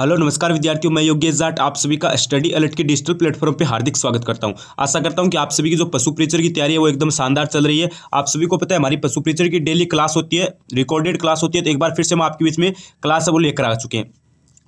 hello नमस्कार विद्यार्थियों मैं योगेश जाट आप सभी का स्टडी अलर्ट के डिजिटल प्लेटफॉर्म पे हार्दिक स्वागत करता हूं आशा करता हूं कि आप सभी की जो पशु प्रीचर की तैयारी है वो एकदम शानदार चल रही है आप सभी को पता है हमारी पशु प्रीचर की डेली क्लास होती है रिकॉर्डेड क्लास होती है तो एक बार फिर से हम आपके बीच में क्लास है वो लेकर आ चुके हैं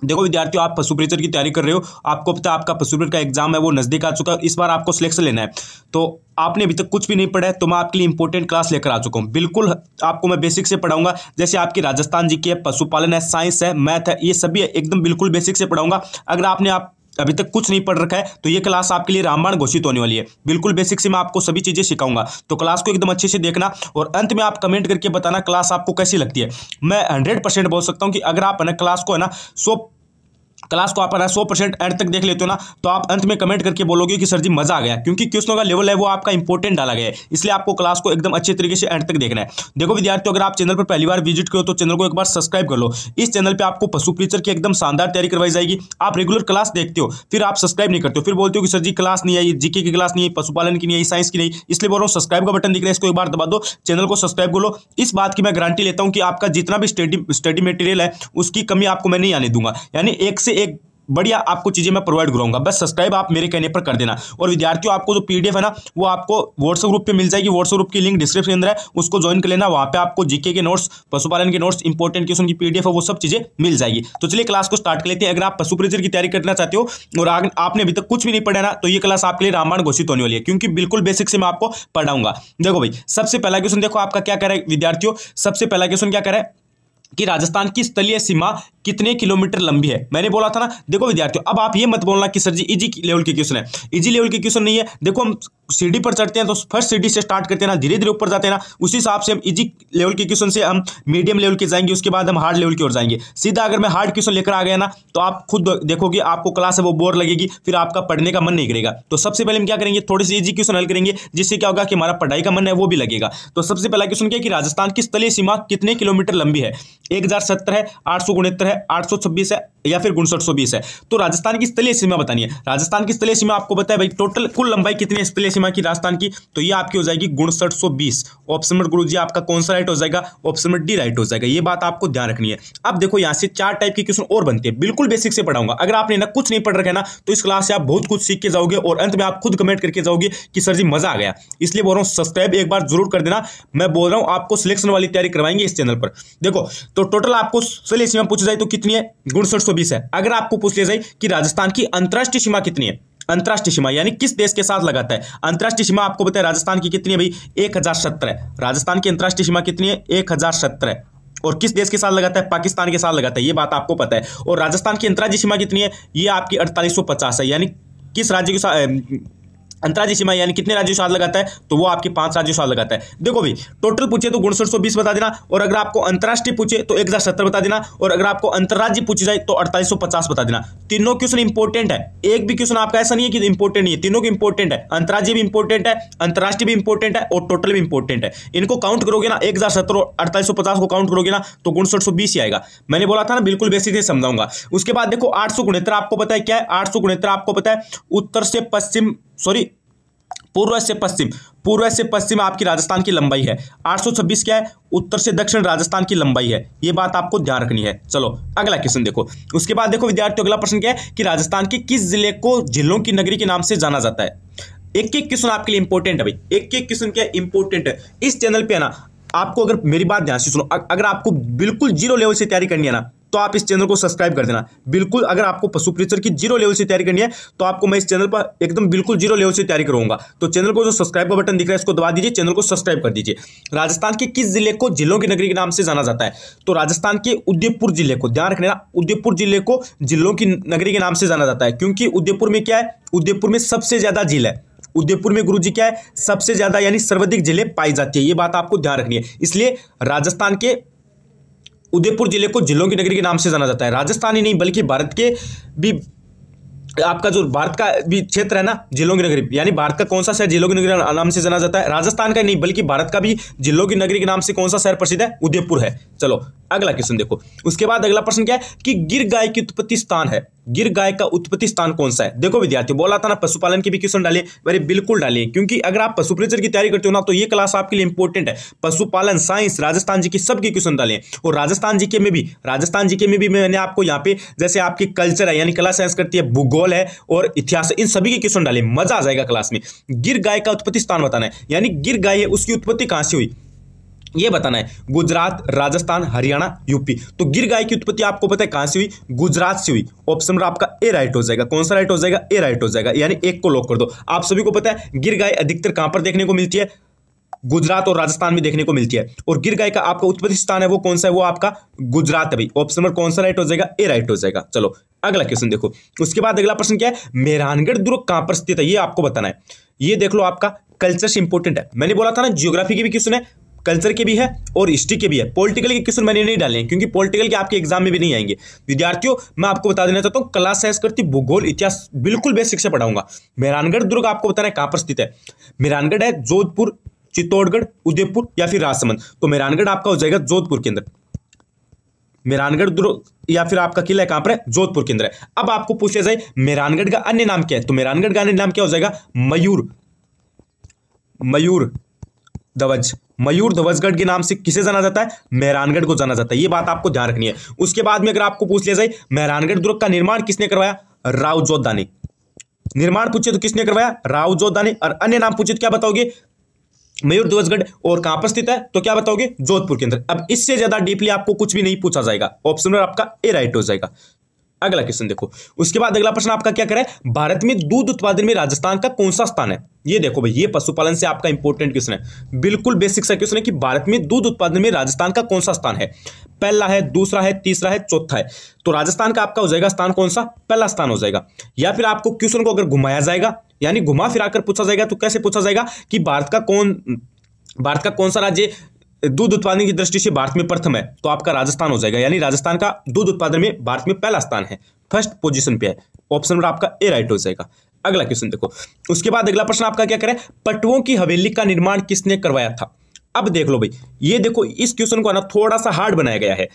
देखो विद्यार्थियों आप पशु परिचर की तैयारी कर रहे हो आपको पता आपका पशु परिचर का एग्जाम है वो नज़दीक आ चुका है इस बार आपको सिलेक्शन लेना है तो आपने अभी तक कुछ भी नहीं पढ़ा है तो मैं आपके लिए इंपॉर्टेंट क्लास लेकर आ चुका हूँ बिल्कुल आपको मैं बेसिक से पढ़ाऊंगा जैसे आपकी राजस्थान जी की है पशुपालन है साइंस है मैथ है ये सभी एकदम बिल्कुल बेसिक से पढ़ाऊंगा अगर आपने आप अभी तक कुछ नहीं पढ़ रखा है तो ये क्लास आपके लिए रामबाण घोषित होने वाली है बिल्कुल बेसिक से मैं आपको सभी चीज़ें सिखाऊंगा तो क्लास को एकदम अच्छे से देखना और अंत में आप कमेंट करके बताना क्लास आपको कैसी लगती है मैं हंड्रेड बोल सकता हूँ कि अगर आप है क्लास को है ना सो क्लास को आप सौ परसेंट एंड तक देख लेते हो ना तो आप अंत में कमेंट करके बोलोगे कि सर जी मजा आ गया क्योंकि क्वेश्चनों का लेवल है वो आपका इंपॉर्टेंट डाला गया है इसलिए आपको क्लास को एकदम अच्छे तरीके से एंड तक देखना है देखो विद्यार्थियों अगर आप चैनल पर पहली बार विजिट करो तो चैनल को एक बार सब्सक्राइब कर लो इस चैनल पर आपको पशु फीचर की एकदम शानदार तैयारी करवाई जाएगी आप रेगुलर क्लास देखते हो फिर आप सब्सक्राइब नहीं करते हो फिर बोलते हो कि सर जी क्लास नहीं आई जीके की क्लास नहीं आई पशुपालन की नहीं आई साइंस की नहीं इसलिए बोल रहा हूँ सब्सक्राइब का बटन दिख रहा है इसको एक बार दबा दो चैनल को सब्सक्राइब कर लो इस बात की मैं गारंटी लेता हूँ कि आपका जितना भी स्टडी स्टडी मटेरियल है उसकी कमी आपको मैं नहीं आने दूंगा यानी एक से एक बढ़िया आपको चीज़ें मैं प्रोवाइड कराऊंगा बस सब्सक्राइब आप मेरे कहने पर कर देना और विद्यार्थियों आपको जो पीडीएफ है ना वो आपको व्हाट्सअप ग्रुप पे मिल जाएगी व्हाट्सअप ग्रुप की लिंक डिस्क्रिप्शन के अंदर है उसको ज्वाइन कर लेना वहाँ पे आपको जीके के नोट्स पशुपालन के नोट्स इंपॉर्टेंट क्वेश्चन की पी है वो सब चीज़ें मिल जाएगी तो चलिए क्लास को स्टार्ट कर लेते हैं अगर आप पशु परिचर की तैयारी करना चाहते हो और आपने अभी तक कुछ भी नहीं पढ़ा ना तो ये क्लास आपके लिए रामायण घोषित होने वाली है क्योंकि बिल्कुल बेसिक से मैं आपको पढ़ाऊंगा देखो भाई सबसे पहला क्वेश्चन देखो आपका क्या करें विद्यार्थियों सबसे पहला क्वेश्चन क्या करें कि राजस्थान की स्थलीय सीमा कितने किलोमीटर लंबी है मैंने बोला था ना देखो विद्यार्थियों अब आप ये मत बोलना कि sir ji easy e level के क्वेश्चन है इजी e लेवल के क्वेश्चन नहीं है देखो हम सीढ़ी पर चढ़ते हैं तो फर्स्ट सीढ़ी से स्टार्ट करते हैं ना धीरे धीरे ऊपर जाते हैं ना उसी हिसाब से हम इजी e लेवल के क्वेश्चन से हम मीडियम लेवल के जाएंगे उसके बाद हम हार्ड लेवल की ओर जाएंगे सीधा अगर मैं हार्ड क्वेश्चन लेकर आ गया ना तो आप खुद देखोगे आपको क्लास है वो बोर लगेगी फिर आपका पढ़ने का मन नहीं करेगा तो सबसे पहले हम क्या करेंगे थोड़े से इजी क्वेश्चन हल करेंगे जिससे क्या होगा कि हमारा पढ़ाई का मन है वो भी लगेगा तो सबसे पहला क्वेश्चन क्या कि राजस्थान की स्थलीय सीमा कितने किलोमीटर लंबी है एक हज़ार सत्तर है आठ सौ उनहत्तर है आठ सौ छब्बीस है या फिर गुणसठ सौ बीस है तो राजस्थान की स्थलीय सीमा बतानी है राजस्थान की स्थलीय सीमा आपको बताया भाई टोटल कुल लंबाई कितनी है स्थलीय सीमा की राजस्थान की तो ये आपकी हो जाएगी गुणसठ सौ बीस ऑप्शन नंबर गुरु जी आपका कौन सा राइट हो जाएगा ऑप्शन नंबर डी राइट हो जाएगा ये बात आपको ध्यान रखनी है अब देखो यहाँ से चार टाइप के क्वेश्चन और बनते हैं बिल्कुल बेसिक से पढ़ाऊंगा अगर आपने ना कुछ नहीं पढ़ रखा ना तो इस क्लास से आप बहुत कुछ सीख के जाओगे और अंत में आप खुद कमेंट करके जाओगे कि सर जी मजा आ गया इसलिए बोल रहा हूँ सब्सक्राइब एक बार जरूर कर देना मैं बोल रहा हूँ आपको सिलेक्शन वाली तैयारी करवाएंगे इस चैनल पर देखो तो टोटल आपको स्थलीय सीमा पूछी जाए तो कितनी है गुणसठ 120 है अगर आपको पूछ लिया जाए कि राजस्थान की अंतर्राष्ट्रीय सीमा कितनी है अंतर्राष्ट्रीय सीमा यानी किस देश के साथ लगाता है अंतर्राष्ट्रीय सीमा आपको बताया राजस्थान की कितनी है भाई एक है राजस्थान की अंतर्राष्ट्रीय सीमा कितनी है एक है और किस देश के साथ लगाता है पाकिस्तान के साथ लगाता है ये बात आपको पता है और राजस्थान की अंतर्राज्य सीमा कितनी है ये आपकी 4850 है यानी किस राज्य के साथ अंतर्राज्य सीमा यानी कितने राज्यों साथ लगाता है तो वो आपके पांच राज्यों साथ लगाता है देखो भाई टोटल पूछे तो गुणसठ सौ बीस बता देना और अगर आपको अंतर्राष्ट्रीय पूछे तो एक हजार सत्तर बता देना और अगर आपको अंतर्राज्य पूछे जाए तो अड़तालीस सौ पचास बता देना तीनों क्वेश्चन इंपॉर्टेंट है एक भी क्वेश्चन आपका ऐसा नहीं है कि इंपॉर्टेंट नहीं है तीनों इंपॉर्टेंट है अंतर्राज्य भी इंपॉर्टेंट है अंतर्राष्ट्रीय भी इंपॉर्टेंट है और टोटल भी इंपॉर्टेंट है इनको काउंट करोगे ना एक हजार सत्तर अड़तालीस सौ पचास को काउंट करोगे ना तो गुणसठ सौ बीस ही आएगा मैंने बोला था ना बिल्कुल बेसिक से समझाऊंगा उसके बाद देखो आठ सौ गुणहत्तर आपको पता है क्या है आठ सौ गुणहत्तर आपको पता है उत्तर से पश्चिम सॉरी पूर्व से पश्चिम पूर्व से पश्चिम आपकी राजस्थान की लंबाई है 826 क्या है उत्तर से दक्षिण राजस्थान की लंबाई है ये बात आपको ध्यान रखनी है चलो अगला क्वेश्चन देखो उसके बाद देखो विद्यार्थियों अगला प्रश्न क्या है कि राजस्थान के किस जिले को जिलों की नगरी के नाम से जाना जाता है एक एक क्वेश्चन आपके लिए इंपॉर्टेंट है भाई एक एक क्वेश्चन क्या इंपॉर्टेंट है इस चैनल है ना आपको अगर मेरी बात ध्यान से सुनो अगर आपको बिल्कुल जीरो लेवल से तैयारी करनी है ना तो आप इस चैनल को सब्सक्राइब कर देना बिल्कुल अगर आपको पशु परिचर की जीरो लेवल से तैयारी करनी है तो आपको मैं इस चैनल पर एकदम बिल्कुल जीरो लेवल से तैयारी करूंगा तो चैनल को जो सब्सक्राइब का बटन दिख रहा है इसको दबा दीजिए चैनल को सब्सक्राइब कर दीजिए राजस्थान के किस जिले को जिलों की नगरी के नाम से जाना जाता है तो राजस्थान के उदयपुर जिले को ध्यान रखना उदयपुर जिले को जिलों की नगरी के नाम से जाना जाता है क्योंकि उदयपुर में क्या है उदयपुर में सबसे ज्यादा झील है उदयपुर में गुरुजी क्या है सबसे ज्यादा यानी सर्वाधिक जिले पाई जाती है ये बात आपको ध्यान रखनी है इसलिए राजस्थान के उदयपुर जिले को जिलों की नगरी के नाम से जाना जाता है राजस्थान ही नहीं बल्कि भारत के भी आपका जो भारत का भी क्षेत्र है ना जिलों की नगरी यानी भारत का कौन सा शहर जिलों की नगरी नाम से जाना जाता है राजस्थान का नहीं बल्कि भारत का भी जिलों की नगरी के नाम से कौन सा शहर प्रसिद्ध है उदयपुर है चलो अगला क्वेश्चन देखो उसके बाद अगला प्रश्न क्या है कि गिर गाय की उत्पत्ति स्थान है गिर गाय का उत्पत्ति स्थान कौन सा है देखो विद्यार्थी बोला था ना पशुपालन की भी क्वेश्चन डाले अरे बिल्कुल डाले क्योंकि अगर आप पशु परिचर की तैयारी करते हो ना तो ये क्लास आपके लिए इंपॉर्टेंट है पशुपालन साइंस राजस्थान जी के सबके क्वेश्चन डाले और राजस्थान जी के में भी राजस्थान जी के में भी मैंने आपको यहाँ पे जैसे आपकी कल्चर है यानी कला साइंस करती है भूगोल है और इतिहास इन सभी के क्वेश्चन डाले मजा आ जाएगा क्लास में गिर गाय का उत्पत्ति स्थान बताना है यानी गिर गाय है उसकी उत्पत्ति कहां से हुई ये बताना है गुजरात राजस्थान हरियाणा यूपी तो गिर गाय की उत्पत्ति आपको पता है कहां से हुई गुजरात से हुई ऑप्शन नंबर आपका ए राइट हो जाएगा कौन सा राइट हो जाएगा ए राइट हो जाएगा यानी एक को लॉक कर दो आप सभी को पता है गिर गाय अधिकतर कहां पर देखने को मिलती है गुजरात और राजस्थान में देखने को मिलती है और गिर गाय का आपका उत्पत्ति स्थान है वो कौन सा है वो आपका गुजरात है ऑप्शन नंबर कौन सा राइट हो जाएगा ए राइट हो जाएगा चलो अगला क्वेश्चन देखो उसके बाद अगला प्रश्न क्या है मेहरानगढ़ दुर्ग कहां पर स्थित है ये आपको बताना है ये देख लो आपका कल्चर से है मैंने बोला था ना जियोग्राफी की भी क्वेश्चन है कल्चर के भी है और हिस्ट्री के भी है पॉलिटिकल के क्वेश्चन मैंने नहीं डाले क्योंकि पॉलिटिकल के आपके एग्जाम में भी नहीं आएंगे विद्यार्थियों मैं आपको बता देना चाहता हूँ कला करती भूगोल इतिहास बिल्कुल बेसिक से पढ़ाऊंगा मेहरानगढ़ दुर्ग आपको बताना है कहाँ पर स्थित है मेहरानगढ़ है जोधपुर चित्तौड़गढ़ उदयपुर या फिर राजसमंद तो मेहरानगढ़ आपका हो जाएगा जोधपुर के अंदर मेहरानगढ़ दुर्ग या फिर आपका किला कहां पर है जोधपुर के अंदर है अब आपको पूछा जाए मेहरानगढ़ का अन्य नाम क्या है तो मेहरानगढ़ का अन्य नाम क्या हो जाएगा मयूर मयूर धवज मयूर धवसगढ़ के नाम से किसे जाना जाता है मेहरानगढ़ को जाना जाता है ये बात आपको ध्यान रखनी है उसके बाद में अगर आपको पूछ लिया जाए मेहरानगढ़ दुर्ग का निर्माण किसने करवाया राव जोधा ने निर्माण पूछे तो किसने करवाया राव जोधा ने और अन्य नाम पूछे तो क्या बताओगे मयूर ध्वजगढ़ और कहां पर स्थित है तो क्या बताओगे जोधपुर के अंदर अब इससे ज्यादा डीपली आपको कुछ भी नहीं पूछा जाएगा ऑप्शन नंबर आपका ए राइट हो जाएगा अगला क्वेश्चन देखो उसके बाद अगला प्रश्न आपका क्या करें भारत में दूध उत्पादन में राजस्थान का कौन सा स्थान है ये देखो भाई ये पशुपालन से आपका इंपॉर्टेंट क्वेश्चन है बिल्कुल बेसिक सा क्वेश्चन है कि भारत में दूध उत्पादन में राजस्थान का कौन सा स्थान है पहला है दूसरा है तीसरा है चौथा है तो राजस्थान का आपका हो जाएगा स्थान कौन सा पहला स्थान हो जाएगा या फिर आपको क्वेश्चन को अगर घुमाया जाएगा यानी घुमा फिराकर पूछा जाएगा तो कैसे पूछा जाएगा कि भारत का कौन भारत का कौन सा राज्य दूध उत्पादन की दृष्टि से भारत में प्रथम है तो आपका राजस्थान हो जाएगा यानी राजस्थान का दूध उत्पादन में भारत में पहला स्थान है फर्स्ट पोजिशन पे है ऑप्शन नंबर आपका ए राइट हो जाएगा अगला क्वेश्चन देखो उसके बाद अगला प्रश्न आपका क्या करें पटुओं की हवेली का निर्माण किसने करवाया था अब देख लो भाई ये देखो इस क्वेश्चन को ना थोड़ा सा हार्ड बनाया गया है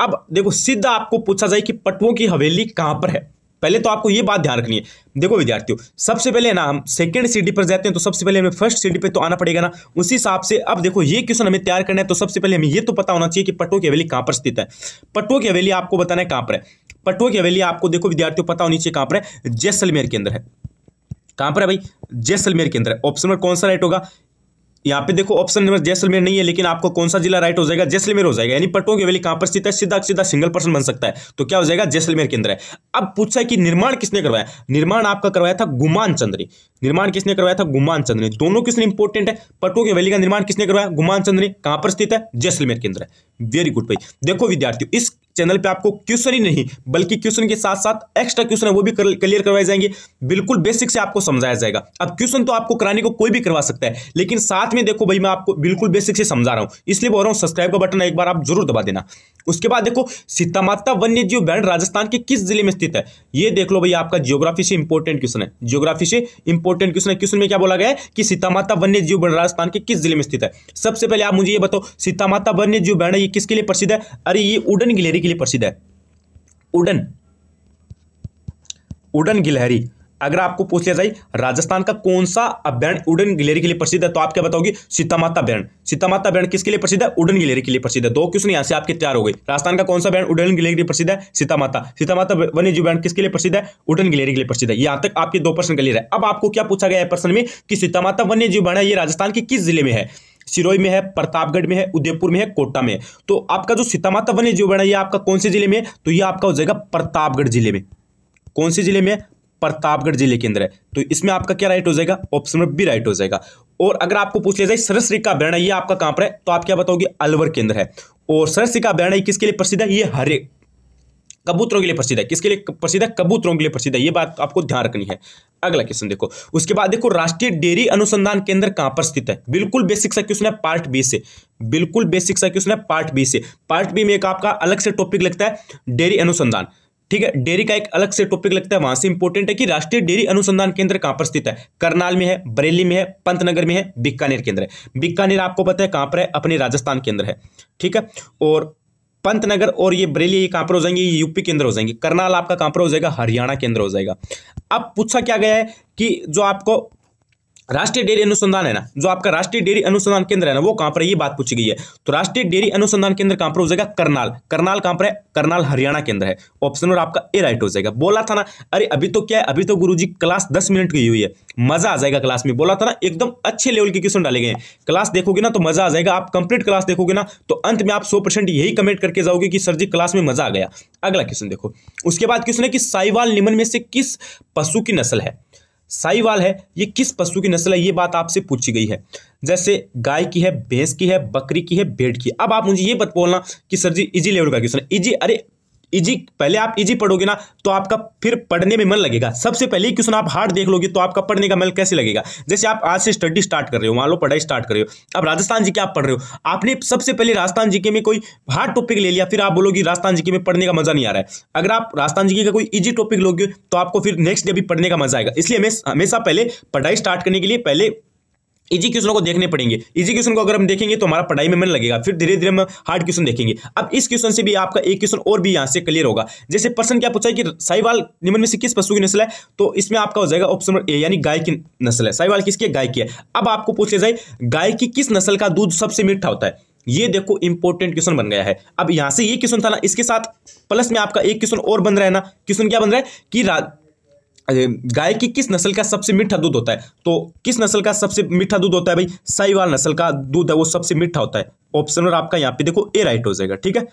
अब देखो सीधा आपको पूछा जाए कि पटुओं की हवेली कहां पर है पहले तो आपको ये बात ध्यान रखनी है देखो विद्यार्थियों सबसे पहले ना हम सेकंड सीडी पर जाते हैं तो सबसे पहले हमें फर्स्ट सीडी पे तो आना पड़ेगा ना उसी हिसाब से अब देखो ये क्वेश्चन हमें तैयार करना है तो सबसे पहले हमें ये तो पता होना चाहिए कि पटो की हवेली कहां पर स्थित है पटो की हवेली आपको बताना है कहां पर है पटो की हवेली आपको देखो विद्यार्थियों पता होनी चाहिए कहां पर है जैसलमेर के अंदर है कहां पर है भाई जैसलमेर के अंदर ऑप्शन नंबर कौन सा राइट होगा यहाँ पे देखो ऑप्शन नंबर जैसलमेर नहीं है लेकिन आपको कौन सा जिला राइट हो जाएगा जैसलमेर हो जाएगा यानी पटों की वैली कहां पर स्थित है सीधा सीधा सिंगल पर्सन बन सकता है तो क्या हो जाएगा जैसलमेर के अंदर है अब पूछा है कि निर्माण किसने करवाया निर्माण आपका करवाया था गुमान चंद्री निर्माण किसने करवाया था गुमान चंद्री दोनों किसने इंपॉर्टेंट है पटों की वैली का निर्माण किसने करवाया गुमान चंद्री कहां पर स्थित है जैसलमेर के अंदर है वेरी गुड भाई देखो विद्यार्थियों इस चैनल पे आपको क्वेश्चन ही नहीं बल्कि क्वेश्चन के साथ साथ एक्स्ट्रा क्वेश्चन है वो भी क्लियर करवाए जाएंगे बिल्कुल बेसिक से आपको समझाया जाएगा अब क्वेश्चन तो आपको कराने को कोई भी करवा सकता है लेकिन साथ में देखो भाई मैं आपको बिल्कुल बेसिक से समझा रहा हूँ इसलिए बोल रहा हूँ सब्सक्राइब का बटन एक बार आप जरूर दबा देना उसके बाद देखो सीतामाता वन्य जीव बैंड राजस्थान के किस जिले में स्थित है ये देख लो भाई आपका जियोग्राफी से इंपॉर्टेंट क्वेश्चन है जियोग्राफी से इंपॉर्टेंट क्वेश्चन है क्वेश्चन में क्या बोला गया है कि सीतामाता वन्य जीव बैंड राजस्थान के किस जिले में स्थित है सबसे पहले आप मुझे ये बताओ सीतामाता वन्य जीव बैंड है ये किसके लिए प्रसिद्ध है अरे ये उडन गिलेरी के लिए प्रसिद्ध है उडन उडन गिलहरी अगर आपको पूछ लिया जाए राजस्थान का कौन सा अभ्यारण उडन गिलहरी के लिए प्रसिद्ध है तो आप क्या बताओगे सीता माता अभ्यारण सीता माता अभ्यारण किसके लिए प्रसिद्ध है उडन गिलहरी के लिए प्रसिद्ध है दो क्वेश्चन यहां से आपके तैयार हो गए राजस्थान का कौन सा बैंड उडन गिलहरी के लिए प्रसिद्ध है सीता माता सीता माता वन्य जीव बैंड किसके लिए प्रसिद्ध है उडन गिलहरी के लिए प्रसिद्ध है यहां तक आपके दो प्रश्न क्लियर है अब आपको क्या पूछा गया है प्रश्न में कि सीता माता वन्य जीव बैंड है ये राजस्थान के किस जिले में है सिरोई में है प्रतापगढ़ में है उदयपुर में है कोटा में है तो आपका जो सीता माता वन्य जीव है ये आपका कौन से जिले में तो ये आपका हो जाएगा प्रतापगढ़ जिले में कौन से जिले में प्रतापगढ़ जिले के अंदर है तो इसमें आपका क्या राइट हो जाएगा ऑप्शन नंबर बी राइट हो जाएगा और अगर आपको पूछ लिया जाए सरसरिका बैरणा ये आपका कहां पर है तो आप क्या बताओगे अलवर के अंदर है और का अभ्यारण किसके लिए प्रसिद्ध है ये हरे कबूतरों के लिए प्रसिद्ध है किसके लिए प्रसिद्ध है कबूतरों के लिए प्रसिद्ध है ये बात आपको ध्यान रखनी है अगला क्वेश्चन देखो उसके बाद देखो राष्ट्रीय डेयरी अनुसंधान केंद्र कहां पर स्थित है बिल्कुल बेसिक सा क्वेश्चन है पार्ट बी से बिल्कुल बेसिक सा क्वेश्चन है पार्ट बी से पार्ट बी में एक आपका अलग से टॉपिक लगता है डेयरी अनुसंधान ठीक है डेयरी का एक अलग से टॉपिक लगता है वहां से इंपॉर्टेंट है कि राष्ट्रीय डेयरी अनुसंधान केंद्र कहां पर स्थित है करनाल में है बरेली में है पंतनगर में है बीकानेर केंद्र है बीकानेर आपको पता है कहां पर है अपने राजस्थान केंद्र है ठीक है और पंतनगर और ये बरेली ये पर हो जाएंगे ये यूपी के अंदर हो जाएंगे करनाल आपका कहां पर हो जाएगा हरियाणा के अंदर हो जाएगा अब पूछा क्या गया है कि जो आपको राष्ट्रीय डेयरी अनुसंधान है ना जो आपका राष्ट्रीय डेयरी अनुसंधान केंद्र है ना वो कहां पर ये बात पूछी गई है तो राष्ट्रीय डेयरी अनुसंधान केंद्र कहां पर हो जाएगा करनाल करनाल कहां पर है करनाल हरियाणा केंद्र है ऑप्शन और आपका ए राइट हो जाएगा बोला था ना अरे अभी तो क्या है अभी तो गुरु क्लास दस मिनट की हुई है मजा आ जाएगा क्लास में बोला था ना एकदम अच्छे लेवल के क्वेश्चन डाले गए क्लास देखोगे ना तो मजा आ जाएगा आप कंप्लीट क्लास देखोगे ना तो अंत में आप सौ यही कमेंट करके जाओगे कि सर जी क्लास में मजा आ गया अगला क्वेश्चन देखो उसके बाद क्वेश्चन है कि साइवाल निमन में से किस पशु की नस्ल है साईवाल है ये किस पशु की नस्ल है ये बात आपसे पूछी गई है जैसे गाय की है भैंस की है बकरी की है भेड़ की अब आप मुझे ये बत बोलना कि सर जी इजी लेवल का क्वेश्चन इजी अरे इजी पहले आप इजी पढ़ोगे ना तो आपका फिर पढ़ने में मन लगेगा सबसे पहले क्वेश्चन आप हार्ड देख लोगे तो आपका पढ़ने का मन कैसे लगेगा जैसे आप आज से स्टडी स्टार्ट कर रहे हो मान लो पढ़ाई स्टार्ट कर रहे हो अब राजस्थान जी के आप पढ़ रहे हो आपने सबसे पहले राजस्थान जीके में कोई हार्ड टॉपिक ले लिया फिर आप बोलोगे राजस्थान जीके में पढ़ने का मजा नहीं आ रहा है अगर आप राजस्थान जीके का कोई ईजी टॉपिक लोगे तो आपको फिर नेक्स्ट डे भी पढ़ने का मजा आएगा इसलिए हमेशा पहले पढ़ाई स्टार्ट करने के लिए पहले इजी क्वेश्चनों को देखने पड़ेंगे इजी क्वेश्चन को अगर हम देखेंगे तो हमारा पढ़ाई में मन लगेगा फिर धीरे धीरे हम हार्ड क्वेश्चन देखेंगे अब इस क्वेश्चन से भी आपका एक क्वेश्चन और भी यहाँ से क्लियर होगा जैसे पर्सन क्या पूछा है कि साहिवाल निम्न में से किस पशु की नस्ल है तो इसमें आपका हो जाएगा ऑप्शन नंबर ए यानी गाय की नस्ल है साहिवाल किसकी गाय की है अब आपको पूछा जाए गाय की किस नस्ल का दूध सबसे मीठा होता है ये देखो इंपॉर्टेंट क्वेश्चन बन गया है अब यहां से ये क्वेश्चन था ना इसके साथ प्लस में आपका एक क्वेश्चन और बन रहा है ना क्वेश्चन क्या बन रहा है कि गाय की किस नस्ल का सबसे मीठा दूध होता है तो किस नस्ल का सबसे मीठा दूध होता है भाई साहिवाल नस्ल का दूध है वो सबसे मीठा होता है ऑप्शन और आपका यहाँ पे देखो ए राइट हो जाएगा ठीक है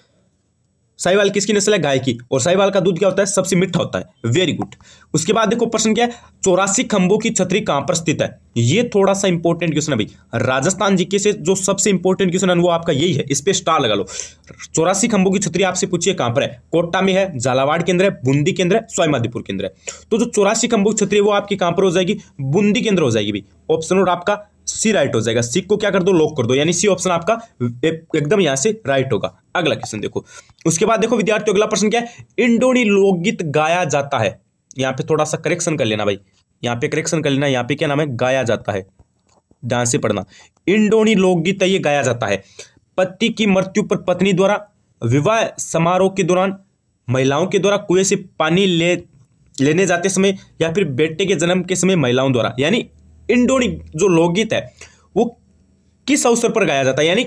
साहिवाल किसकी नस्ल है गाय की और साहिवाल का दूध क्या होता है सबसे मीठा होता है वेरी गुड उसके बाद देखो प्रश्न क्या है चौरासी खंभों की छतरी कहां पर स्थित है ये थोड़ा सा इंपॉर्टेंट क्वेश्चन है भाई राजस्थान जीके से जो सबसे इंपॉर्टेंट क्वेश्चन है वो आपका यही है इस पर स्टार लगा लो चौरासी खंभों की छतरी आपसे पूछिए कहां पर है कोटा में है झालावाड़ केंद्र है बूंदी केंद्र है स्वाईमाधीपुर केंद्र है तो जो चौरासी खंभों की छतरी है वो आपकी कहां पर हो जाएगी बूंदी केंद्र हो जाएगी भाई ऑप्शन और आपका सी राइट हो जाएगा सी को क्या कर दो लॉक कर दो यानी सी ऑप्शन आपका एकदम यहां से राइट होगा अगला क्वेश्चन देखो उसके बाद देखो विद्यार्थियों अगला प्रश्न क्या है इंडोनी लोकगीत गाया जाता है यहां पे थोड़ा सा करेक्शन कर लेना भाई यहां पे करेक्शन कर लेना यहां पे क्या नाम है गाया जाता है ध्यान से पढ़ना इंडोनी लोकगीत ये गाया जाता है पति की मृत्यु पर पत्नी द्वारा विवाह समारोह के दौरान महिलाओं के द्वारा कुएं से पानी ले लेने जाते समय या फिर बेटे के जन्म के समय महिलाओं द्वारा यानी इंडोरी जो लोकगीत है वो किस अवसर पर गाया जाता है यानी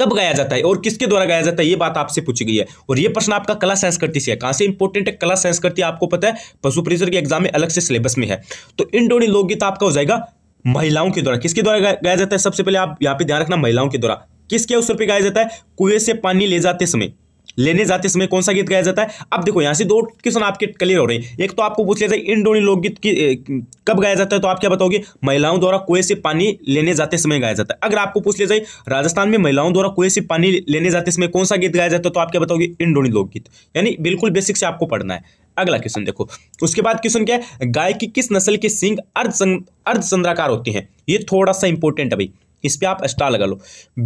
कब गाया जाता है और किसके द्वारा गाया जाता है ये बात आपसे पूछी गई है और ये प्रश्न आपका कला संस्कृति से है कहाँ से इंपॉर्टेंट है कला संस्कृति आपको पता है पशु परिसर के एग्जाम में अलग से सिलेबस में है तो इंडोरी लोकगीत आपका हो जाएगा महिलाओं के द्वारा किसके द्वारा गाया जाता है सबसे पहले आप यहाँ पे ध्यान रखना महिलाओं के द्वारा किसके अवसर पर गाया जाता है कुएं से पानी ले जाते समय लेने जाते समय कौन सा गीत गाया जाता है अब देखो यहाँ से दो क्वेश्चन आपके क्लियर हो रहे हैं एक तो आपको पूछ लेता है इंडोनी लोकगीत की कब गाया जाता है तो आप क्या बताओगे महिलाओं द्वारा कुएं से पानी लेने जाते समय गाया जाता है अगर आपको पूछ लिया जाए राजस्थान में महिलाओं द्वारा कुएं से पानी लेने जाते समय कौन सा गीत गाया जाता है तो आप क्या बताओगे इंडोनी लोकगीत यानी बिल्कुल बेसिक से आपको पढ़ना है अगला क्वेश्चन देखो उसके बाद क्वेश्चन क्या है गाय की किस नस्ल के सिंह अर्ध चंद्राकार होते हैं ये थोड़ा सा इंपॉर्टेंट है भाई इस पे आप स्टार लगा लो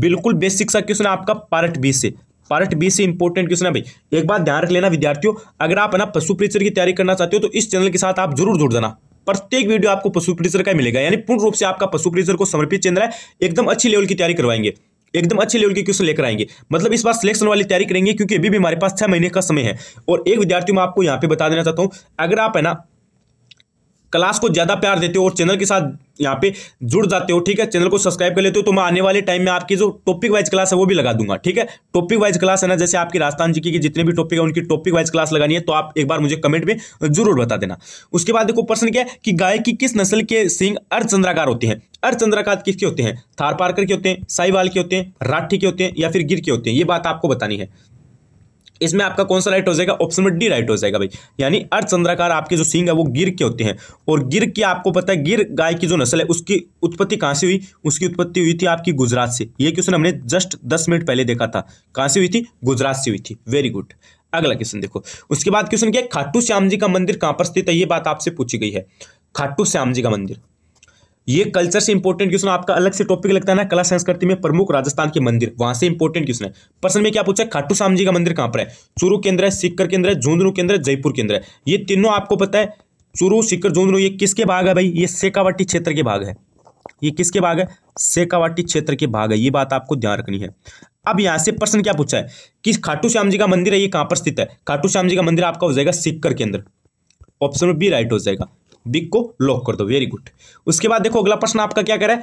बिल्कुल बेसिक सा क्वेश्चन आपका पार्ट बी से पार्ट बी से इंपॉर्टेंट क्वेश्चन है भाई एक बात ध्यान रख लेना विद्यार्थियों अगर आप ना पशु परिचर की तैयारी करना चाहते हो तो इस चैनल के साथ आप जरूर जुड़ जाना प्रत्येक वीडियो आपको पशु परिचर का मिलेगा यानी पूर्ण रूप से आपका पशु परिचर को समर्पित चैनल है एकदम अच्छी लेवल की तैयारी करवाएंगे एकदम अच्छे लेवल के क्वेश्चन लेकर आएंगे मतलब इस बार सिलेक्शन वाली तैयारी करेंगे क्योंकि अभी भी हमारे पास छह महीने का समय है और एक विद्यार्थी मैं आपको यहाँ पे बता देना चाहता हूँ अगर आप है ना क्लास को ज़्यादा प्यार देते हो और चैनल के साथ यहाँ पे जुड़ जाते हो ठीक है चैनल को सब्सक्राइब कर लेते हो तो मैं आने वाले टाइम में आपकी जो टॉपिक वाइज क्लास है वो भी लगा दूंगा ठीक है टॉपिक वाइज क्लास है ना जैसे आपकी राजस्थान जी की जितने भी टॉपिक है उनकी टॉपिक वाइज क्लास लगानी है तो आप एक बार मुझे कमेंट में जरूर बता देना उसके बाद देखो प्रश्न क्या है कि गाय की किस नस्ल के सिंह अर्धचंद्राकार होते हैं अर्धचंद्राकार किसके होते हैं थार पार्कर के होते हैं साईवाल के होते हैं राठी के होते हैं या फिर गिर के होते हैं ये बात आपको बतानी है इसमें आपका कौन सा राइट हो जाएगा ऑप्शन नंबर डी राइट हो जाएगा भाई यानी अर्धचंद्राकार आपके जो सिंह है वो गिर के होते हैं और गिर की आपको पता है गिर गाय की जो नस्ल है उसकी उत्पत्ति कहाँ से हुई उसकी उत्पत्ति हुई थी आपकी गुजरात से ये क्वेश्चन हमने जस्ट दस मिनट पहले देखा था कहाँ से हुई थी गुजरात से हुई थी वेरी गुड अगला क्वेश्चन देखो उसके बाद क्वेश्चन क्या खाटू श्याम जी का मंदिर कहाँ पर स्थित है ये बात आपसे पूछी गई है खाटू श्याम जी का मंदिर ये कल्चर से इंपॉर्टेंट क्वेश्चन आपका अलग से टॉपिक लगता है ना कला संस्कृति में प्रमुख राजस्थान के मंदिर वहां से इंपॉर्टेंट क्वेश्चन है प्रश्न में क्या पूछा खाटू श्याम जी का मंदिर कहां पर है चूरू केंद्र है सिक्कर केंद्र है झुंझुनू केंद्र है जयपुर केंद्र है ये तीनों आपको पता है चूरू सिक्कर झुंझुनू ये किसके भाग है भाई ये शेखावाटी क्षेत्र के भाग है ये किसके भाग है सेकावाटी क्षेत्र के भाग है ये बात आपको ध्यान रखनी है अब यहाँ से प्रश्न क्या पूछा है कि खाटू श्याम जी का मंदिर है ये कहां पर स्थित है खाटू श्याम जी का मंदिर आपका हो जाएगा सिक्कर केंद्र ऑप्शन बी राइट हो जाएगा बिग को लॉक कर दो वेरी गुड उसके बाद देखो अगला प्रश्न आपका क्या करें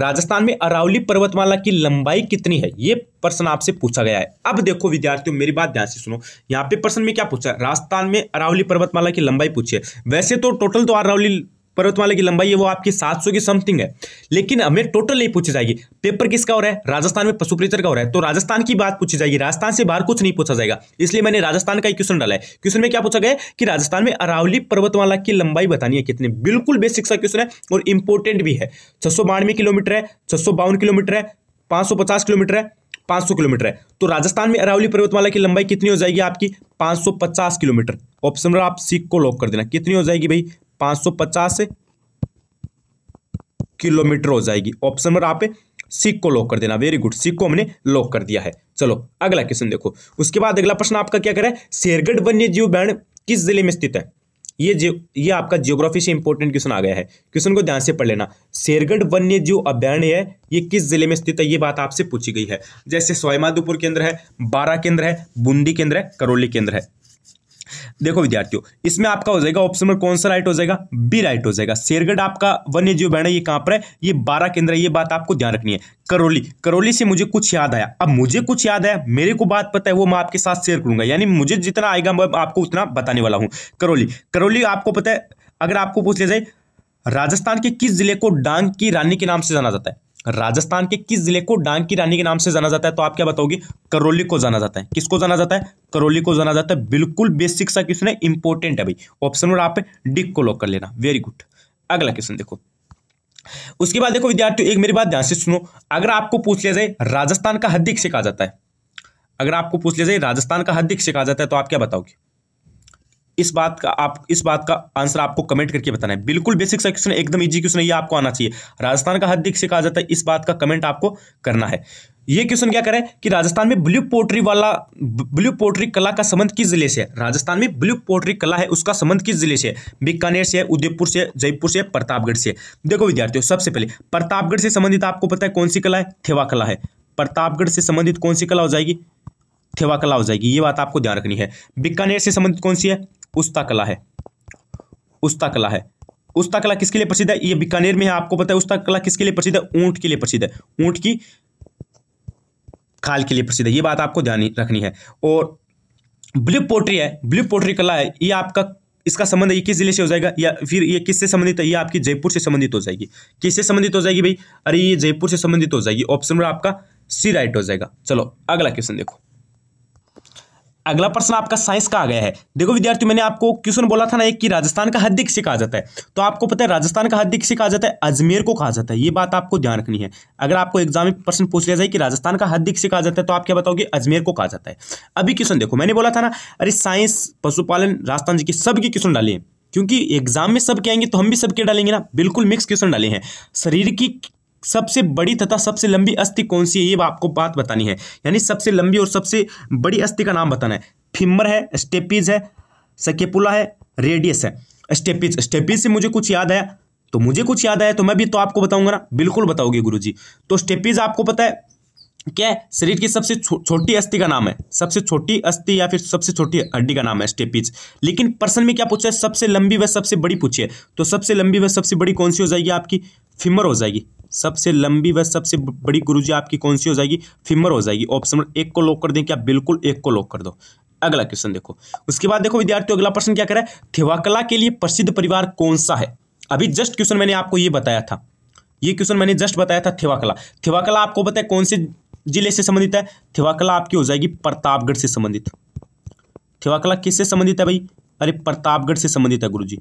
राजस्थान में अरावली पर्वतमाला की लंबाई कितनी है ये प्रश्न आपसे पूछा गया है अब देखो विद्यार्थियों मेरी बात ध्यान से सुनो यहाँ पे प्रश्न में क्या पूछा है राजस्थान में अरावली पर्वतमाला की लंबाई पूछी है वैसे तो टोटल तो अरावली पर्वतमाला की लंबाई है वो आपकी 700 की समथिंग है लेकिन हमें टोटल नहीं पूछी जाएगी पेपर किसका हो रहा है राजस्थान में पशु परिचर का हो रहा है तो राजस्थान की बात पूछी जाएगी राजस्थान से बाहर कुछ नहीं पूछा जाएगा इसलिए मैंने राजस्थान का एक क्वेश्चन डाला है क्वेश्चन में क्या पूछा गया कि राजस्थान में अरावली पर्वतमाला की लंबाई बतानी है कितनी बिल्कुल बेसिक सा क्वेश्चन है और इंपॉर्टेंट भी है छह किलोमीटर है छह किलोमीटर है पांच किलोमीटर है 500 किलोमीटर है तो राजस्थान में अरावली पर्वतमाला की लंबाई कितनी हो जाएगी आपकी 550 किलोमीटर ऑप्शन नंबर आप सी को लॉक कर देना कितनी हो जाएगी भाई 550 पचास किलोमीटर हो जाएगी ऑप्शन नंबर आप सिक को लॉक कर देना वेरी गुड सिक को हमने लॉक कर दिया है चलो अगला क्वेश्चन देखो उसके बाद अगला प्रश्न आपका क्या करे शेरगढ़ वन्य जीव बैंड किस जिले में स्थित है ये ये आपका जियोग्राफी से इंपॉर्टेंट क्वेश्चन आ गया है क्वेश्चन को ध्यान से पढ़ लेना शेरगढ़ वन्य जीव अभ्यारण्य है ये किस जिले में स्थित है ये बात आपसे पूछी गई है जैसे सोयमाधोपुर केंद्र है बारा केंद्र है बूंदी केंद्र है करौली केंद्र है देखो विद्यार्थियों इसमें आपका हो जाएगा ऑप्शन नंबर कौन सा राइट हो जाएगा बी राइट हो जाएगा शेरगढ़ आपका वन्य जीव है ये कहां पर है ये बारह केंद्र है ये बात आपको ध्यान रखनी है करौली करौली से मुझे कुछ याद आया अब मुझे कुछ याद आया मेरे को बात पता है वो मैं आपके साथ शेयर करूंगा यानी मुझे जितना आएगा मैं आपको उतना बताने वाला हूँ करौली करौली आपको पता है अगर आपको पूछ लिया जाए राजस्थान के किस जिले को डांग की रानी के नाम से जाना जाता है राजस्थान के किस जिले को डांग की रानी के नाम से जाना जाता है तो आप क्या बताओगे करौली को जाना जाता है किसको जाना जाता है करौली को जाना जाता है बिल्कुल बेसिक सा क्वेश्चन है इंपॉर्टेंट है भाई ऑप्शन नंबर आप डिक को लॉक कर लेना वेरी गुड अगला क्वेश्चन देखो उसके बाद देखो विद्यार्थियों एक मेरी बात ध्यान से सुनो अगर आपको पूछ लिया जाए राजस्थान का हद्दी किसे कहा जाता है अगर आपको पूछ लिया जाए राजस्थान का हद्दी किसे कहा जाता है तो आप क्या बताओगे इस बात का आप इस बात का आंसर आपको कमेंट करके बताना है बिल्कुल बेसिक सा क्वेश्चन एकदम इजी क्वेश्चन है ये आपको आना चाहिए राजस्थान का हद से कहा जाता है इस बात का कमेंट आपको करना है ये क्वेश्चन क्या करें कि राजस्थान में ब्लू पोट्री वाला ब्लू पोट्री कला का संबंध किस जिले से है राजस्थान में ब्लू पोट्री कला है उसका संबंध किस जिले से है बीकानेर से उदयपुर से जयपुर से प्रतापगढ़ से देखो विद्यार्थियों सबसे पहले प्रतापगढ़ से संबंधित आपको पता है कौन सी कला है थेवा कला है प्रतापगढ़ से संबंधित कौन सी कला हो जाएगी थेवा कला हो जाएगी ये बात आपको ध्यान रखनी है बीकानेर से संबंधित कौन सी है उस्ता कला है उस्ता कला है उस्ता कला किसके लिए प्रसिद्ध है ये बीकानेर में है आपको पता है उस्ता कला किसके लिए प्रसिद्ध है ऊंट के लिए प्रसिद्ध है ऊंट की खाल के लिए प्रसिद्ध है ये बात आपको ध्यान रखनी है और ब्लू पोट्री है ब्लू पोट्री कला है ये आपका इसका संबंध ये किस जिले से हो जाएगा या फिर ये किससे संबंधित है ये आपकी जयपुर से संबंधित हो जाएगी किससे संबंधित हो जाएगी भाई अरे ये जयपुर से संबंधित हो जाएगी ऑप्शन नंबर आपका सी राइट हो जाएगा चलो अगला क्वेश्चन देखो अगला प्रश्न आपका साइंस का आ गया है देखो विद्यार्थी मैंने आपको क्वेश्चन बोला था ना एक कि राजस्थान का हद्दी किसे कहा जाता है तो आपको पता है राजस्थान का हद्दी किसे कहा जाता है अजमेर को कहा जाता है ये बात आपको ध्यान रखनी है अगर आपको एग्जाम में प्रश्न पूछ लिया जाए कि राजस्थान का हद्दी किसे कहा जाता है तो आप क्या बताओगे अजमेर को कहा जाता है अभी क्वेश्चन देखो मैंने बोला था ना अरे साइंस पशुपालन राजस्थान जी के सबकी क्वेश्चन डालिए क्योंकि एग्जाम में सब कहेंगे आएंगे तो हम भी सबके डालेंगे ना बिल्कुल मिक्स क्वेश्चन डाले हैं शरीर की सबसे बड़ी तथा सबसे लंबी अस्थि कौन सी है ये आपको बात बतानी है यानी सबसे लंबी और सबसे बड़ी अस्थि का नाम बताना है फिमर है स्टेपीज है सकेपुला है रेडियस है स्टेपीज स्टेपीज से मुझे कुछ याद आया तो मुझे कुछ याद आया तो मैं भी तो आपको बताऊंगा ना बिल्कुल बताओगे गुरु तो स्टेपीज आपको पता है क्या शरीर की सबसे छो, छोटी अस्थि का नाम है सबसे छोटी अस्थि या फिर सबसे छोटी हड्डी का नाम है स्टेपीज लेकिन पर्सन में क्या पूछा है सबसे लंबी व सबसे बड़ी पूछिए तो सबसे लंबी व सबसे बड़ी कौन सी हो जाएगी आपकी फिमर हो जाएगी सबसे लंबी व सबसे बड़ी गुरुजी आपकी कौन सी हो जाएगी फिमर हो जाएगी ऑप्शन नंबर एक को लॉक कर दें क्या बिल्कुल एक को लॉक कर दो अगला क्वेश्चन देखो उसके बाद देखो विद्यार्थियों अगला प्रश्न क्या करा है थिवाकला के लिए प्रसिद्ध परिवार कौन सा है अभी जस्ट क्वेश्चन मैंने आपको ये बताया था ये क्वेश्चन मैंने जस्ट बताया था थिवाकला थिवाकला आपको बताया कौन से जिले से संबंधित है थिवाकला आपकी हो जाएगी प्रतापगढ़ से संबंधित थिवाकला किससे संबंधित है भाई अरे प्रतापगढ़ से संबंधित है गुरुजी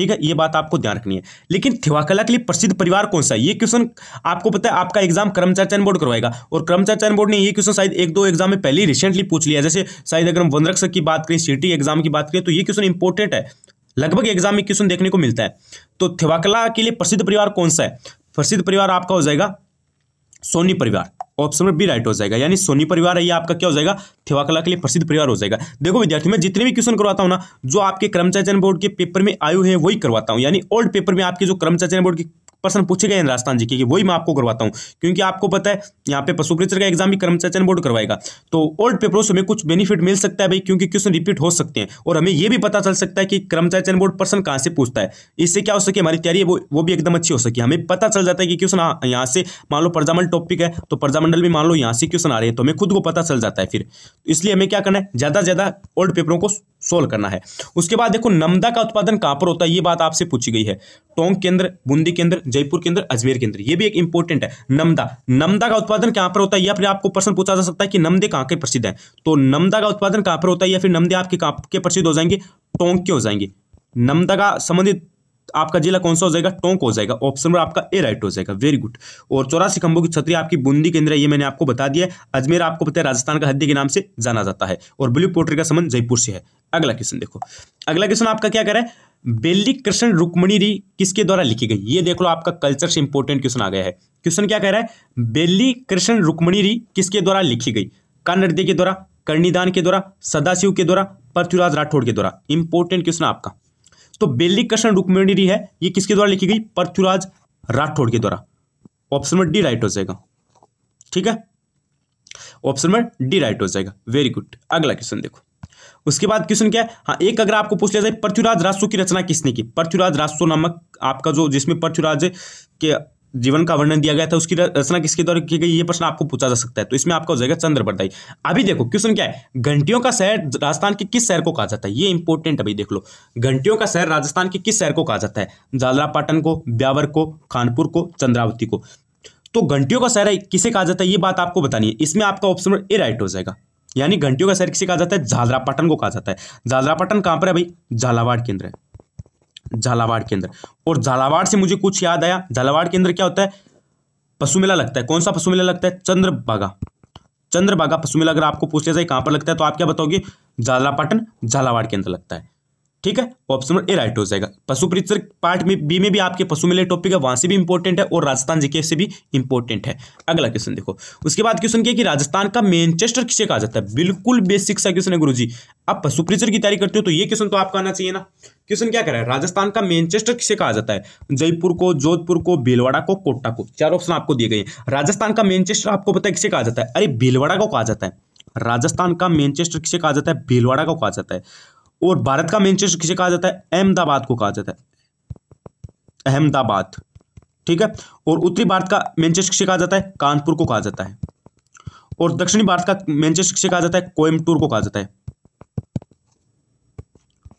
ठीक है ये बात आपको ध्यान रखनी है लेकिन थिवाकला के लिए प्रसिद्ध परिवार कौन सा है ये क्वेश्चन आपको पता है आपका एग्जाम कर्मचारी चयन बोर्ड करवाएगा और कर्मचारी चयन बोर्ड ने ये क्वेश्चन शायद एक दो एग्जाम में पहले ही रिसेंटली पूछ लिया जैसे शायद अगर हम वनरक्षक की बात करें सिटी एग्जाम की बात करें तो ये क्वेश्चन इंपॉर्टेंट है लगभग एग्जाम में क्वेश्चन देखने को मिलता है तो थिवाकला के लिए प्रसिद्ध परिवार कौन सा है प्रसिद्ध परिवार आपका हो जाएगा सोनी परिवार ऑप्शन नंबर बी राइट हो जाएगा यानी सोनी परिवार है ये आपका क्या हो जाएगा थेवाकला के लिए प्रसिद्ध परिवार हो जाएगा देखो विद्यार्थी मैं जितने भी क्वेश्चन करवाता हूँ ना जो आपके कर्मचारी बोर्ड के पेपर में आयु है वही करवाता हूँ यानी ओल्ड पेपर में आपके जो कर्मचारी बोर्ड के प्रश्न पूछे गए हैं राजस्थान जी के वही मैं आपको करवाता हूँ क्योंकि आपको पता है यहाँ पे पशु का एग्जाम भी कर्मचारी बोर्ड करवाएगा तो ओल्ड पेपरों से हमें कुछ बेनिफिट मिल सकता है भाई क्योंकि क्वेश्चन रिपीट हो सकते हैं और हमें यह भी पता चल सकता है कि कर्मचारी बोर्ड प्रश्न कहाँ से पूछता है इससे क्या हो सके हमारी तैयारी वो वो भी एकदम अच्छी हो सके हमें पता चल जाता है कि क्वेश्चन यहाँ से मान लो प्रजामंडल टॉपिक है तो प्रजामंडल भी मान लो यहाँ से क्वेश्चन आ रहे हैं तो हमें खुद को पता चल जाता है फिर इसलिए हमें क्या करना है ज़्यादा से ज़्यादा ओल्ड पेपरों को सोल्व करना है उसके बाद देखो नमदा का उत्पादन कहाँ पर होता है ये बात आपसे पूछी गई है टोंक केंद्र बूंदी केंद्र जयपुर के अंदर अजमेर के अंदर ये भी एक इंपॉर्टेंट है नमदा नमदा का उत्पादन कहां पर होता है या फिर आपको प्रश्न पूछा जा सकता है कि नमदे कहां के प्रसिद्ध है तो नमदा का उत्पादन कहां पर होता है या फिर नमदे आपके कहां के प्रसिद्ध हो जाएंगे टोंक के हो जाएंगे नमदा का संबंधित आपका जिला कौन सा हो जाएगा टोंक हो जाएगा ऑप्शन नंबर आपका ए राइट हो जाएगा वेरी गुड और चौरासी खंभों की छतरी आपकी बूंदी केंद्र है ये मैंने आपको बता दिया अजमेर आपको पता है राजस्थान का हद्दी के नाम से जाना जाता है और ब्लू पोर्टर का संबंध जयपुर से है अगला क्वेश्चन देखो अगला क्वेश्चन आपका क्या करें बेल्ली कृष्ण रुक्मणी री किसके द्वारा लिखी गई ये देख लो आपका कल्चर से इंपॉर्टेंट क्वेश्चन आ गया है क्वेश्चन क्या कह रहा है बेल्ली कृष्ण रुक्मणी री किसके द्वारा लिखी गई कानदे के द्वारा कर्णिदान के द्वारा सदाशिव के द्वारा पृथ्वीराज राठौड़ के द्वारा इंपॉर्टेंट क्वेश्चन आपका तो बेल्ली कृष्ण रुक्मणी री है ये किसके द्वारा लिखी गई पृथ्वीराज राठौड़ के द्वारा ऑप्शन नंबर डी राइट हो जाएगा ठीक है ऑप्शन नंबर डी राइट हो जाएगा वेरी गुड अगला क्वेश्चन देखो उसके बाद क्वेश्चन क्या है हाँ एक अगर आपको पूछ लिया जाए पृथ्वीराज राजसो की रचना किसने की पृथ्वीराज राजसो नामक आपका जो जिसमें पृथ्वीराज के जीवन का वर्णन दिया गया था उसकी रचना किसके द्वारा की गई ये प्रश्न आपको पूछा जा सकता है तो इसमें आपका हो जाएगा चंद्रबरदाई अभी देखो क्वेश्चन क्या है घंटियों का शहर राजस्थान के किस शहर को कहा जाता है ये इंपॉर्टेंट अभी देख लो घंटियों का शहर राजस्थान के किस शहर को कहा जाता है जालरापाटन को ब्यावर को खानपुर को चंद्रावती को तो घंटियों का शहर किसे कहा जाता है ये बात आपको बतानी है इसमें आपका ऑप्शन ए राइट हो जाएगा यानी घंटियों का शहर किसे कहा जाता है झालरापाटन को कहा जाता है झालरापाटन कहां पर है भाई झालावाड़ केंद्र है झालावाड़ केंद्र और झालावाड़ से मुझे कुछ याद आया झालावाड़ केंद्र क्या होता है पशु मेला लगता है कौन सा पशु मेला लगता है चंद्रभागा चंद्रभागा पशु मेला अगर आपको पूछ लिया जाए कहां पर लगता है तो आप क्या बताओगे झालापाटन झालावाड़ के अंदर लगता है ठीक है ऑप्शन नंबर ए राइट हो जाएगा पशु परिचर पार्ट में बी में भी आपके पशु मिले टॉपिक है वहां से भी इंपॉर्टेंट है और राजस्थान जीके से भी इंपॉर्टेंट है अगला क्वेश्चन देखो उसके बाद क्वेश्चन किया कि राजस्थान का मैनचेस्टर किसे कहा जाता है बिल्कुल बेसिक सा क्वेश्चन है गुरु जी आप पशु परिचर की तैयारी करते हो तो ये क्वेश्चन तो आपका आना चाहिए ना क्वेश्चन क्या करा है राजस्थान का मैनचेस्टर किसे कहा जाता है जयपुर को जोधपुर को भीलवाड़ा को कोटा को चार ऑप्शन आपको दिए गए राजस्थान का मैनचेस्टर आपको पता है किसे कहा जाता है अरे भीलवाड़ा को कहा जाता है राजस्थान का मैनचेस्टर किसे कहा जाता है भीलवाड़ा को कहा जाता है और भारत का मैनचेस्टर किसे कहा जाता है अहमदाबाद को कहा जाता है अहमदाबाद ठीक है और उत्तरी भारत का मैनचेस्टर किसे कहा जाता है कानपुर को कहा जाता है और दक्षिणी भारत का मैनचेस्टर किसे कहा जाता है कोयमटूर को कहा जाता है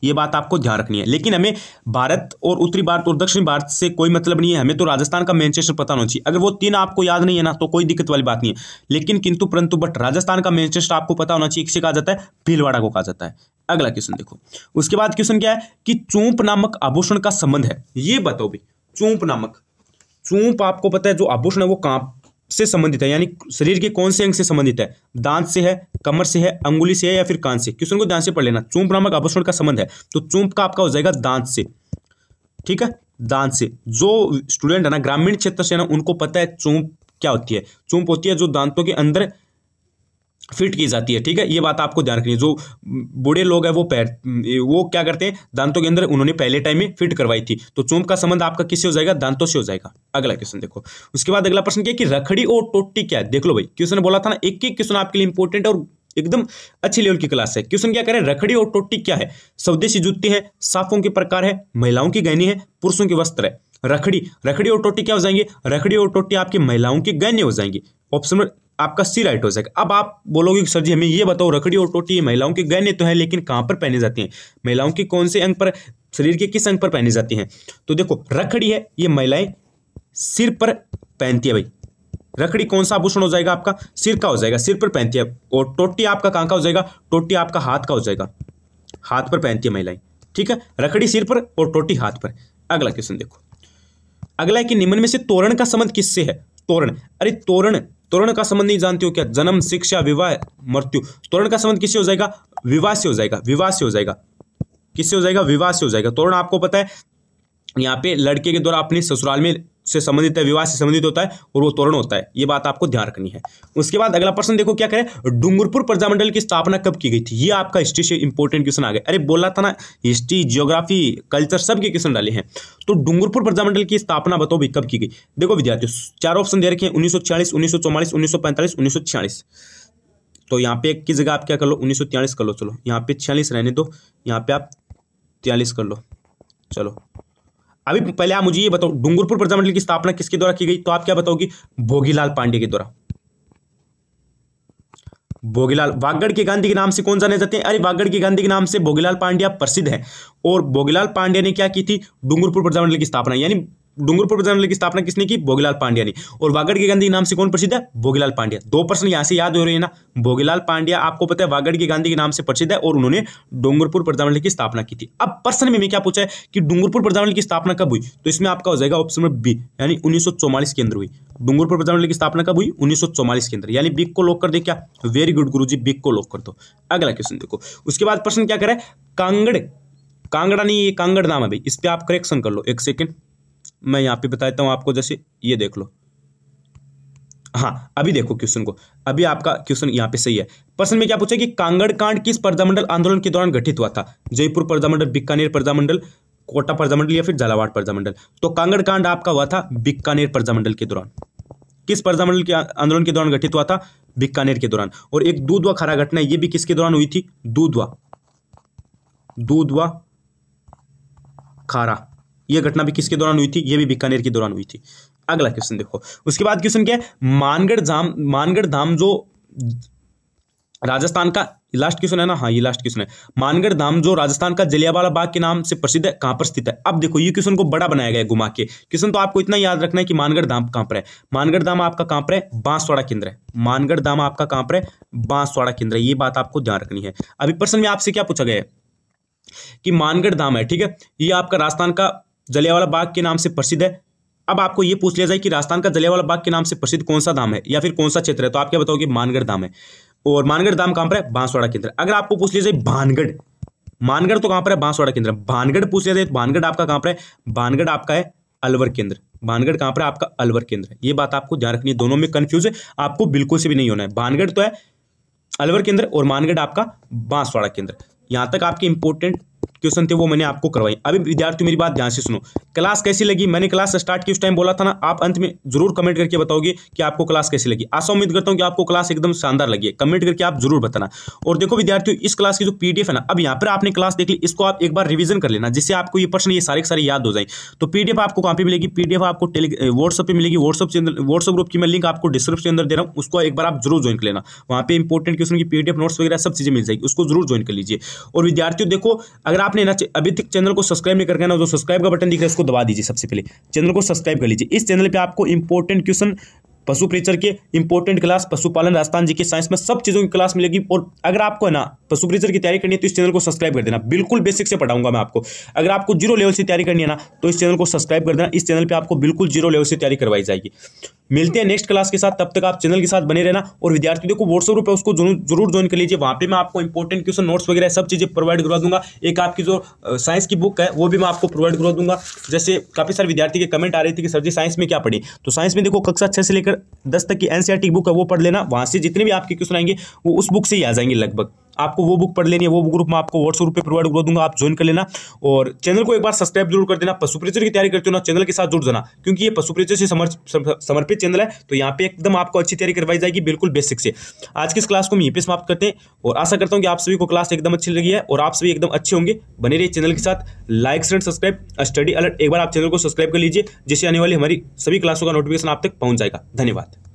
ये बात आपको ध्यान रखनी है लेकिन हमें भारत और उत्तरी भारत और दक्षिण भारत से कोई मतलब नहीं है हमें तो राजस्थान का मैनचेस्टर पता होना चाहिए अगर वो तीन आपको याद नहीं है ना तो कोई दिक्कत वाली बात नहीं है लेकिन किंतु परंतु बट राजस्थान का मैनचेस्टर आपको पता होना चाहिए किसे कहा जाता है भीलवाड़ा को कहा जाता है अगला क्वेश्चन देखो उसके बाद क्वेश्चन क्या है कि चूंप नामक आभूषण का संबंध है ये बताओ भाई चूंप नामक चूंप आपको पता है जो आभूषण है वो कहां से संबंधित है यानी शरीर के कौन से अंग से संबंधित है दांत से है कमर से है अंगुली से है या फिर कान से क्वेश्चन को ध्यान से पढ़ लेना चूंप नामक आभूषण का संबंध है तो चूंप का आपका हो जाएगा दांत से ठीक है दांत से जो स्टूडेंट है ना ग्रामीण क्षेत्र से ना उनको पता है चूंप क्या होती है चूंप होती है जो दांतों के अंदर फिट की जाती है ठीक है ये बात आपको ध्यान रखनी है जो बूढ़े लोग हैं वो पैर वो क्या करते हैं दांतों के अंदर उन्होंने पहले टाइम में फिट करवाई थी तो चूम का संबंध आपका किससे हो जाएगा दांतों से हो जाएगा अगला क्वेश्चन देखो उसके बाद अगला प्रश्न क्या कि रखड़ी और टोटी क्या है देख लो भाई क्वेश्चन बोला था ना एक एक क्वेश्चन आपके लिए इंपॉर्टेंट और एकदम अच्छी लेवल की क्लास है क्वेश्चन क्या करें रखड़ी और टोटी क्या है स्वदेशी जुत्ती है साफों के प्रकार है महिलाओं की गहनी है पुरुषों के वस्त्र है रखड़ी रखड़ी और टोटी क्या हो जाएंगे रखड़ी और टोटी आपकी महिलाओं के गहने हो जाएंगे ऑप्शन नंबर आपका सी राइट हो जाएगा अब आप बोलोगे सर जी हमें ये बताओ रखड़ी और टोटी महिलाओं के गहने तो हैं लेकिन कहाँ पर पहने जाते हैं महिलाओं के कौन से अंग पर शरीर के किस अंग पर पहने जाते हैं तो देखो रखड़ी है ये महिलाएं सिर पर पहनती है भाई रखड़ी कौन सा आभूषण हो जाएगा आपका सिर का हो जाएगा सिर पर पहनती है और टोटी आपका कहाँ का हो जाएगा टोटी आपका हाथ का हो जाएगा हाथ पर पहनती है महिलाएं ठीक है रखड़ी सिर पर और टोटी हाथ पर अगला क्वेश्चन देखो अगला है कि निम्न में से तोरण का संबंध किससे है तोरण अरे तोरण तोरण का संबंध नहीं जानते हो क्या जन्म शिक्षा विवाह मृत्यु तोरण का संबंध किससे हो जाएगा विवाह से हो जाएगा विवाह से हो जाएगा किससे हो जाएगा विवाह से हो जाएगा तोरण आपको पता है यहाँ पे लड़के के द्वारा अपने ससुराल में से संबंधित है विवाह से संबंधित होता है और वो तोरण होता है ये बात आपको ध्यान रखनी है उसके बाद अगला प्रश्न देखो क्या करें डूंगरपुर प्रजामंडल की स्थापना कब की गई थी ये आपका हिस्ट्री से इंपॉर्टेंट क्वेश्चन आ गया अरे बोला था ना हिस्ट्री जियोग्राफी कल्चर सबके क्वेश्चन डाले हैं तो डूंगरपुर प्रजामंडल की स्थापना बताओ भी कब की गई देखो विद्यार्थियों चार ऑप्शन दे रखे हैं उन्नीस सौ चालीस उन्नीस तो यहाँ पे एक की जगह आप क्या कर लो उन्नीस कर लो चलो यहाँ पे छियालीस रहने दो यहाँ पे आप तिरालीस कर लो चलो अभी पहले आप मुझे ये बताओ डूंगरपुर प्रजामंडल की स्थापना किसके द्वारा की गई तो आप क्या बताओगे भोगीलाल पांडे के द्वारा भोगीलाल वागड़ के गांधी के नाम से कौन जाने जाते हैं अरे वागड़ के गांधी के नाम से भोगीलाल पांड्या प्रसिद्ध हैं और भोगीलाल पांडे ने क्या की थी डूंगरपुर प्रजामंडल की स्थापना यानी डूंगरपुर विधानमंडल की स्थापना किसने की भोगीलाल पांड्या ने और वागड़ की गांधी नाम से कौन प्रसिद्ध है भोगीलाल पांड्या दो प्रश्न यहाँ से याद हो रहे हैं ना भोगीलाल पांड्या आपको पता है वागड़ की गांधी के नाम से प्रसिद्ध है और उन्होंने डूंगरपुर प्रधानमंडल की स्थापना की थी अब प्रश्न में क्या पूछा है कि डूंगरपुर प्रधानमंडल की स्थापना कब हुई तो इसमें आपका हो जाएगा ऑप्शन नंबर बी यानी उन्नीस के अंदर हुई डूंगरपुर प्रधानमंडल की स्थापना कब हुई उन्नीस के अंदर यानी बिग को लॉक कर दे क्या वेरी गुड गुरु जी बिग को लॉक कर दो अगला क्वेश्चन देखो उसके बाद प्रश्न क्या करे कांगड़ कांगड़ा नहीं ये कांगड़ नाम है भाई इस पर आप करेक्शन कर लो एक सेकंड मैं यहाँ पे बता देता हूँ आपको जैसे ये देख लो हाँ अभी देखो क्वेश्चन को अभी आपका क्वेश्चन यहाँ पे सही है प्रश्न में क्या पूछा कि कांगड़ कांड किस प्रजामंडल आंदोलन के दौरान गठित हुआ था जयपुर प्रजामंडल बीकानेर प्रजामंडल कोटा प्रजामंडल या फिर झालावाड़ प्रजामंडल तो कांगड़ कांड आपका हुआ था बीकानेर प्रजामंडल के दौरान किस प्रजामंडल के आंदोलन के दौरान गठित हुआ था बीकानेर के दौरान और एक दूधवा खरा घटना ये भी किसके दौरान हुई थी दूधवा दूधवा खारा यह घटना भी किसके दौरान हुई थी यह भी बीकानेर के दौरान हुई थी अगला क्वेश्चन देखो उसके बाद क्वेश्चन क्या है मानगढ़ धाम मानगढ़ धाम जो राजस्थान का लास्ट क्वेश्चन है ना हाँ ये लास्ट क्वेश्चन है मानगढ़ धाम जो राजस्थान का जलियावाला बाग के नाम से प्रसिद्ध है कहां पर स्थित है अब देखो ये क्वेश्चन को बड़ा बनाया गया घुमा के क्वेश्चन तो आपको इतना याद रखना है कि मानगढ़ धाम कहां पर है मानगढ़ धाम आपका कहां पर है बांसवाड़ा केंद्र है मानगढ़ धाम आपका कहां पर है बांसवाड़ा केंद्र है ये बात आपको ध्यान रखनी है अभी प्रश्न में आपसे क्या पूछा गया है कि मानगढ़ धाम है ठीक है ये आपका राजस्थान का जलियावाला बाग के नाम से प्रसिद्ध है अब आपको यह पूछ लिया जाए कि राजस्थान का जलियावाला बाग के नाम से प्रसिद्ध कौन सा धाम है या फिर कौन सा क्षेत्र है तो आप क्या बताओगे मानगढ़ धाम है और मानगढ़ धाम कहां पर है बांसवाड़ा केंद्र अगर आपको पूछ लिया जाए भानगढ़ मानगढ़ तो कहां पर है बांसवाड़ा केंद्र भानगढ़ पूछ लिया जाए भानगढ़ तो आपका कहां पर है भानगढ़ आपका है अलवर केंद्र भानगढ़ कहां पर है आपका अलवर केंद्र ये बात आपको ध्यान रखनी है दोनों में कन्फ्यूज है आपको बिल्कुल से भी नहीं होना है भानगढ़ तो है अलवर केंद्र और मानगढ़ आपका बांसवाड़ा केंद्र यहां तक आपके इंपोर्टेंट क्वेश्चन थे वो मैंने आपको करवाई अभी विद्यार्थी मेरी बात ध्यान से सुनो क्लास कैसी लगी मैंने क्लास स्टार्ट की उस टाइम बोला था ना आप अंत में जरूर कमेंट करके बताओगे कि आपको क्लास कैसी लगी आशा उम्मीद करता हूँ कि आपको क्लास एकदम शानदार लगी कमेंट करके आप जरूर बताना और देखो विद्यार्थियों इस क्लास की जो पीडीएफ है ना अब यहाँ पर आपने क्लास देख ली इसको आप एक बार रिविजन कर लेना जिससे आपको ये प्रश्न ये सारे सारे याद हो जाए तो पीडीएफ आपको कहाँ पर मिलेगी पीडीएफ आपको टेली व्हाट्सअप मिलेगी मिलेगी व्हाट्सअप अंदर व्हाट्सअप ग्रुप की मैं लिंक आपको डिस्क्रिप्शन के अंदर दे रहा हूँ उसको एक बार आप जरूर ज्वाइन कर लेना वहाँ पर इंपॉर्टेंट क्वेश्चन की पीडीएफ नोट्स वगैरह सब चीजें मिल जाएगी उसको जरूर ज्वाइन कर लीजिए और विद्यार्थियों देखो अगर आप आपने ना अभी तक चैनल को सब्सक्राइब नहीं करके ना जो सब्सक्राइब का बटन दिख रहा है उसको दबा दीजिए सबसे पहले चैनल को सब्सक्राइब कर लीजिए इस चैनल पर आपको इंपॉर्टेंट क्वेश्चन पशु परिचर के इंपॉर्टेंट क्लास पशुपालन राजस्थान जी के साइंस में सब चीज़ों की क्लास मिलेगी और अगर आपको है ना पशु परिचर की तैयारी करनी है तो इस चैनल को सब्सक्राइब कर देना बिल्कुल बेसिक से पढ़ाऊंगा मैं आपको अगर आपको जीरो लेवल से तैयारी करनी है ना तो इस चैनल को सब्सक्राइब कर देना इस चैनल पर आपको बिल्कुल जीरो लेवल से तैयारी करवाई जाएगी मिलते हैं नेक्स्ट क्लास के साथ तब तक आप चैनल के साथ बने रहना और विद्यार्थियों को व्हाट्सअप है उसको जरूर ज्वाइन कर लीजिए वहाँ पे मैं आपको इंपॉर्टेंट क्वेश्चन नोट्स वगैरह सब चीज़ें प्रोवाइड करवा दूंगा एक आपकी जो साइंस की बुक है वो भी मैं आपको प्रोवाइड करवा दूंगा जैसे काफ़ी सारे विद्यार्थी के कमेंट आ रही थी कि सर जी साइंस में क्या पढ़ी तो साइंस में देखो कक्षा अच्छे से लेकर दस तक की टी बुक e है वो पढ़ लेना वहाँ से जितने भी आपके क्वेश्चन आएंगे वो उस बुक से ही आ जाएंगे लगभग आपको वो बुक पढ़ लेनी है वो बुक ग्रुप में आपको व्हाट्सअप पर प्रोवाइड कर दूंगा आप ज्वाइन कर लेना और चैनल को एक बार सब्सक्राइब जरूर कर देना पशु की तैयारी करते हो ना चैनल के साथ जुड़ जाना क्योंकि ये पशु से समर्पित चैनल है तो यहाँ पे एकदम आपको अच्छी तैयारी करवाई जाएगी बिल्कुल बेसिक से आज की इस क्लास को हम यहीं पर समाप्त करते हैं और आशा करता हूँ कि आप सभी को क्लास एकदम अच्छी लगी है और आप सभी एकदम अच्छे होंगे बने रहिए चैनल के साथ like and subscribe Study Alert एक बार आप चैनल को सब्सक्राइब कर लीजिए जिससे आने वाली हमारी सभी क्लासों का नोटिफिकेशन आप तक पहुंच जाएगा धन्यवाद